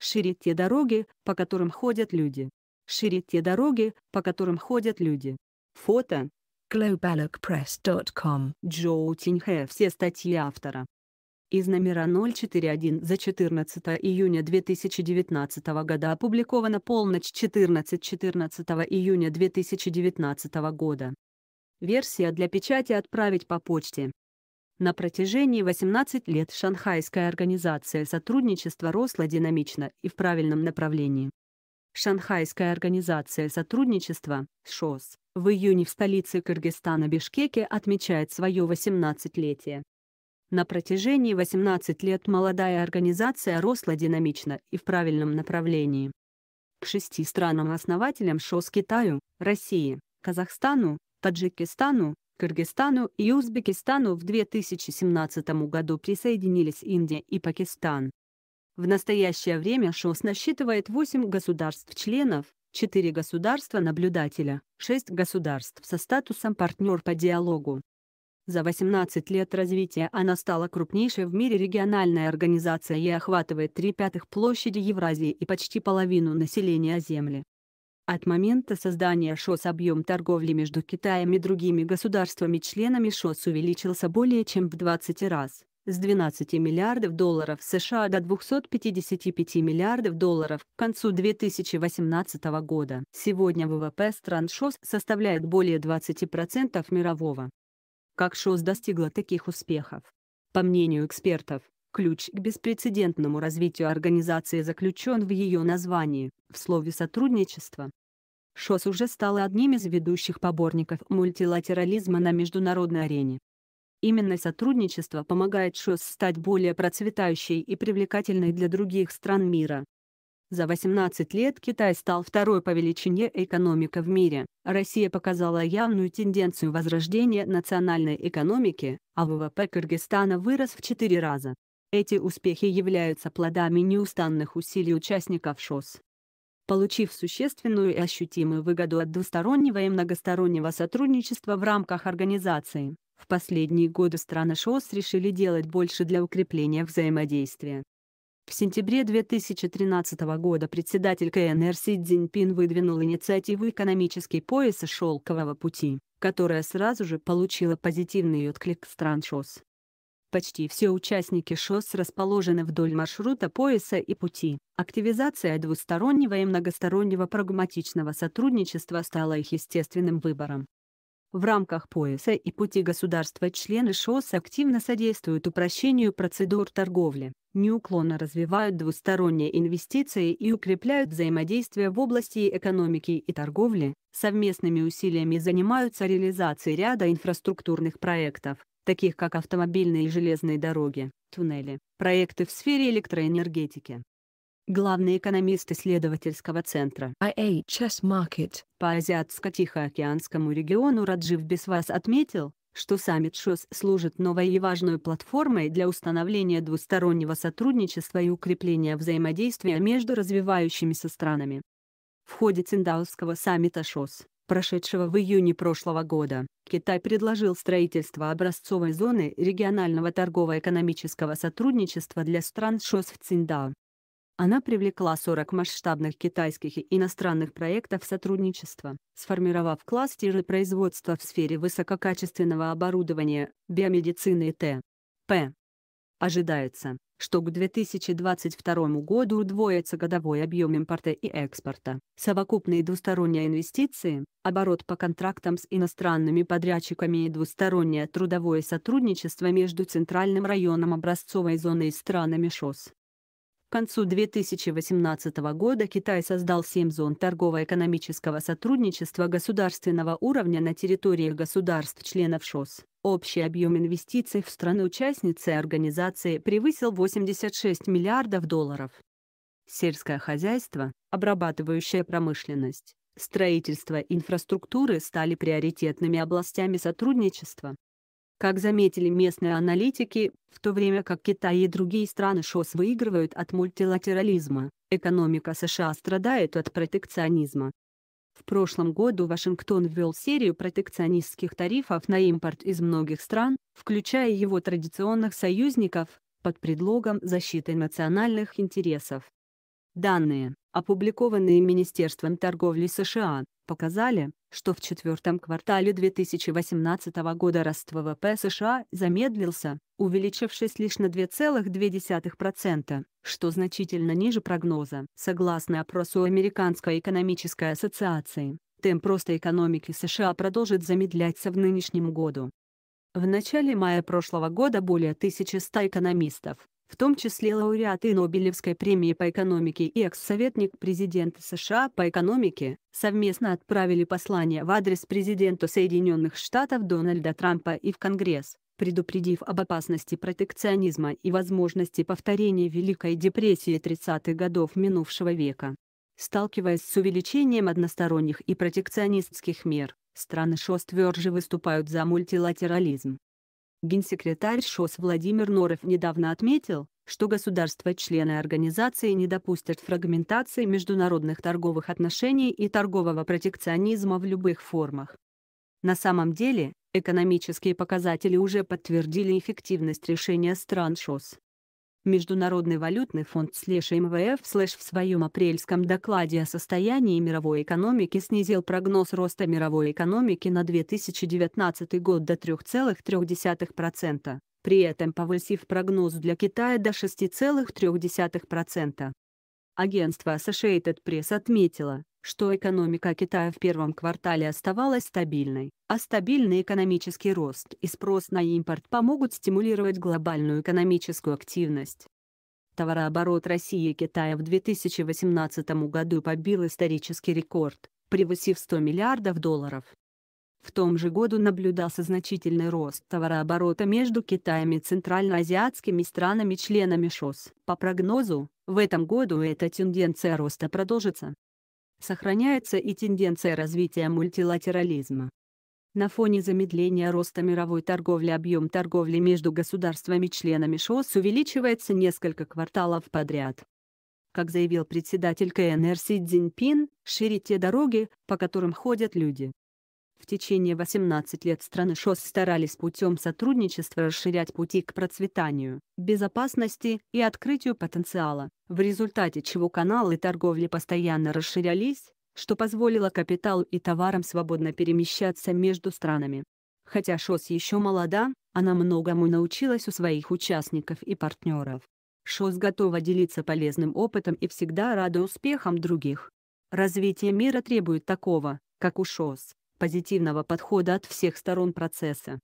шире те дороги, по которым ходят люди. Шире те дороги, по которым ходят люди. Фото. globalocpress.com Джоу Тиньхэ. Все статьи автора. Из номера 041 за 14 июня 2019 года опубликована полночь 14 14 июня 2019 года. Версия для печати отправить по почте. На протяжении 18 лет Шанхайская организация сотрудничества росла динамично и в правильном направлении. Шанхайская организация сотрудничества, ШОС, в июне в столице Кыргызстана Бишкеке отмечает свое 18-летие. На протяжении 18 лет молодая организация росла динамично и в правильном направлении. К шести странам-основателям ШОС Китаю, России, Казахстану, Таджикистану, Кыргызстану и Узбекистану в 2017 году присоединились Индия и Пакистан. В настоящее время ШОС насчитывает 8 государств-членов, 4 государства-наблюдателя, 6 государств со статусом партнер по диалогу. За 18 лет развития она стала крупнейшей в мире региональной организацией и охватывает три пятых площади Евразии и почти половину населения Земли. От момента создания ШОС объем торговли между Китаем и другими государствами-членами ШОС увеличился более чем в 20 раз с 12 миллиардов долларов США до 255 миллиардов долларов к концу 2018 года. Сегодня ВВП стран ШОС составляет более 20% мирового. Как ШОС достигла таких успехов? По мнению экспертов, ключ к беспрецедентному развитию организации заключен в ее названии, в слове «сотрудничество». ШОС уже стала одним из ведущих поборников мультилатерализма на международной арене. Именно сотрудничество помогает ШОС стать более процветающей и привлекательной для других стран мира. За 18 лет Китай стал второй по величине экономика в мире. Россия показала явную тенденцию возрождения национальной экономики, а ВВП Кыргызстана вырос в 4 раза. Эти успехи являются плодами неустанных усилий участников ШОС получив существенную и ощутимую выгоду от двустороннего и многостороннего сотрудничества в рамках организации. В последние годы страны ШОС решили делать больше для укрепления взаимодействия. В сентябре 2013 года председатель КНР Си Цзиньпин выдвинул инициативу «Экономический пояс шелкового пути», которая сразу же получила позитивный отклик стран ШОС. Почти все участники ШОС расположены вдоль маршрута пояса и пути. Активизация двустороннего и многостороннего прагматичного сотрудничества стала их естественным выбором. В рамках пояса и пути государства члены ШОС активно содействуют упрощению процедур торговли, неуклонно развивают двусторонние инвестиции и укрепляют взаимодействие в области экономики и торговли, совместными усилиями занимаются реализацией ряда инфраструктурных проектов, таких как автомобильные и железные дороги, туннели, проекты в сфере электроэнергетики. Главный экономист исследовательского центра IHS Market по Азиатско-Тихоокеанскому региону Раджив Бисвас отметил, что саммит ШОС служит новой и важной платформой для установления двустороннего сотрудничества и укрепления взаимодействия между развивающимися странами. В ходе Циндаусского саммита ШОС прошедшего в июне прошлого года, Китай предложил строительство образцовой зоны регионального торгово-экономического сотрудничества для стран ШОС в Циндао. Она привлекла 40 масштабных китайских и иностранных проектов сотрудничества, сформировав кластеры производства в сфере высококачественного оборудования, биомедицины и т.п. Ожидается, что к 2022 году удвоится годовой объем импорта и экспорта. Совокупные двусторонние инвестиции, оборот по контрактам с иностранными подрядчиками и двустороннее трудовое сотрудничество между Центральным районом образцовой зоны и странами ШОС к концу 2018 года Китай создал семь зон торгово-экономического сотрудничества государственного уровня на территории государств-членов ШОС. Общий объем инвестиций в страны-участницы организации превысил 86 миллиардов долларов. Сельское хозяйство, обрабатывающая промышленность, строительство инфраструктуры стали приоритетными областями сотрудничества. Как заметили местные аналитики, в то время как Китай и другие страны ШОС выигрывают от мультилатерализма, экономика США страдает от протекционизма. В прошлом году Вашингтон ввел серию протекционистских тарифов на импорт из многих стран, включая его традиционных союзников, под предлогом защиты национальных интересов. Данные, опубликованные Министерством торговли США, показали, что в четвертом квартале 2018 года рост ВВП США замедлился, увеличившись лишь на 2,2%, что значительно ниже прогноза. Согласно опросу Американской экономической ассоциации, темп роста экономики США продолжит замедляться в нынешнем году. В начале мая прошлого года более 1100 экономистов, в том числе лауреаты Нобелевской премии по экономике и экс-советник президента США по экономике, совместно отправили послание в адрес президента Соединенных Штатов Дональда Трампа и в Конгресс, предупредив об опасности протекционизма и возможности повторения Великой депрессии 30-х годов минувшего века. Сталкиваясь с увеличением односторонних и протекционистских мер, страны ШОС тверже выступают за мультилатерализм, Генсекретарь ШОС Владимир Норов недавно отметил, что государства-члены организации не допустят фрагментации международных торговых отношений и торгового протекционизма в любых формах. На самом деле, экономические показатели уже подтвердили эффективность решения стран ШОС. Международный валютный фонд слэш МВФ слэш в своем апрельском докладе о состоянии мировой экономики снизил прогноз роста мировой экономики на 2019 год до 3,3%, при этом повысив прогноз для Китая до 6,3%. Агентство Associated Press отметило, что экономика Китая в первом квартале оставалась стабильной, а стабильный экономический рост и спрос на импорт помогут стимулировать глобальную экономическую активность. Товарооборот России и Китая в 2018 году побил исторический рекорд, превысив 100 миллиардов долларов. В том же году наблюдался значительный рост товарооборота между Китаем и центральноазиатскими странами-членами ШОС. По прогнозу, в этом году эта тенденция роста продолжится сохраняется и тенденция развития мультилатерализма. На фоне замедления роста мировой торговли объем торговли между государствами-членами ШОС увеличивается несколько кварталов подряд. Как заявил председатель КНР Си Цзиньпин, ширите дороги, по которым ходят люди. В течение 18 лет страны ШОС старались путем сотрудничества расширять пути к процветанию, безопасности и открытию потенциала, в результате чего каналы торговли постоянно расширялись, что позволило капиталу и товарам свободно перемещаться между странами. Хотя ШОС еще молода, она многому научилась у своих участников и партнеров. ШОС готова делиться полезным опытом и всегда рада успехам других. Развитие мира требует такого, как у ШОС позитивного подхода от всех сторон процесса.